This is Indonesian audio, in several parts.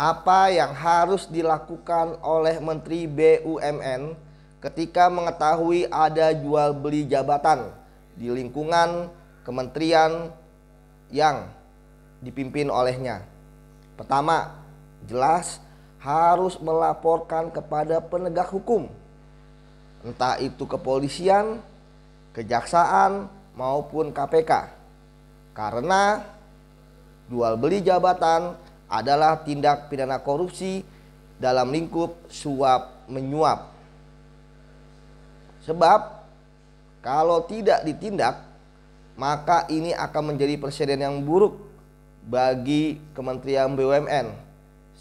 apa yang harus dilakukan oleh Menteri BUMN ketika mengetahui ada jual beli jabatan di lingkungan kementerian yang dipimpin olehnya. Pertama, jelas harus melaporkan kepada penegak hukum. Entah itu kepolisian, kejaksaan maupun KPK. Karena jual beli jabatan adalah tindak pidana korupsi dalam lingkup suap menyuap. Sebab kalau tidak ditindak maka ini akan menjadi presiden yang buruk bagi Kementerian BUMN.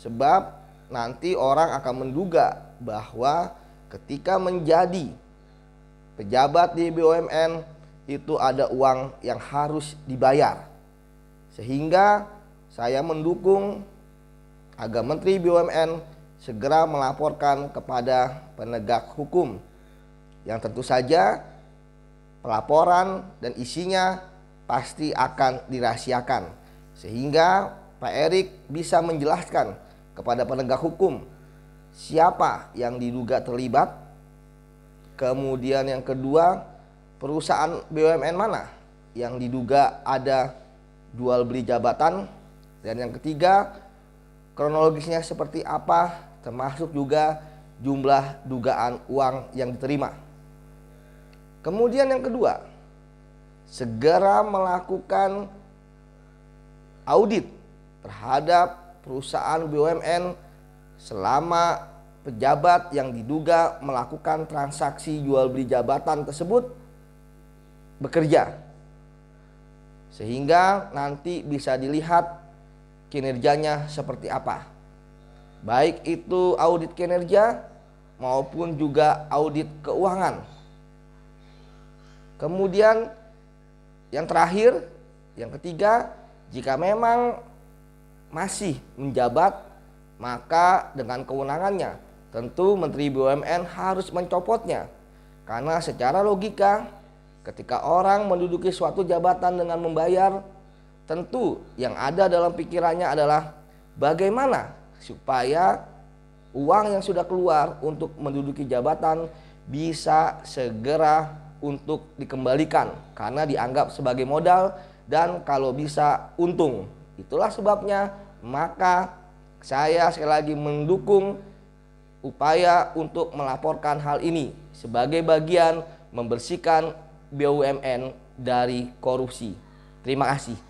Sebab nanti orang akan menduga bahwa ketika menjadi pejabat di BUMN itu ada uang yang harus dibayar. Sehingga saya mendukung agar Menteri BUMN segera melaporkan kepada penegak hukum. Yang tentu saja pelaporan dan isinya pasti akan dirahasiakan sehingga Pak Erik bisa menjelaskan kepada penegak hukum siapa yang diduga terlibat. Kemudian yang kedua, perusahaan BUMN mana yang diduga ada jual beli jabatan dan yang ketiga, kronologisnya seperti apa, termasuk juga jumlah dugaan uang yang diterima. Kemudian yang kedua, segera melakukan audit terhadap perusahaan BUMN selama pejabat yang diduga melakukan transaksi jual beli jabatan tersebut bekerja. Sehingga nanti bisa dilihat kinerjanya seperti apa. Baik itu audit kinerja maupun juga audit keuangan. Kemudian yang terakhir, yang ketiga, jika memang masih menjabat maka dengan kewenangannya tentu Menteri BUMN harus mencopotnya. Karena secara logika ketika orang menduduki suatu jabatan dengan membayar Tentu yang ada dalam pikirannya adalah bagaimana supaya uang yang sudah keluar untuk menduduki jabatan bisa segera untuk dikembalikan karena dianggap sebagai modal dan kalau bisa untung. Itulah sebabnya maka saya sekali lagi mendukung upaya untuk melaporkan hal ini sebagai bagian membersihkan BUMN dari korupsi. Terima kasih.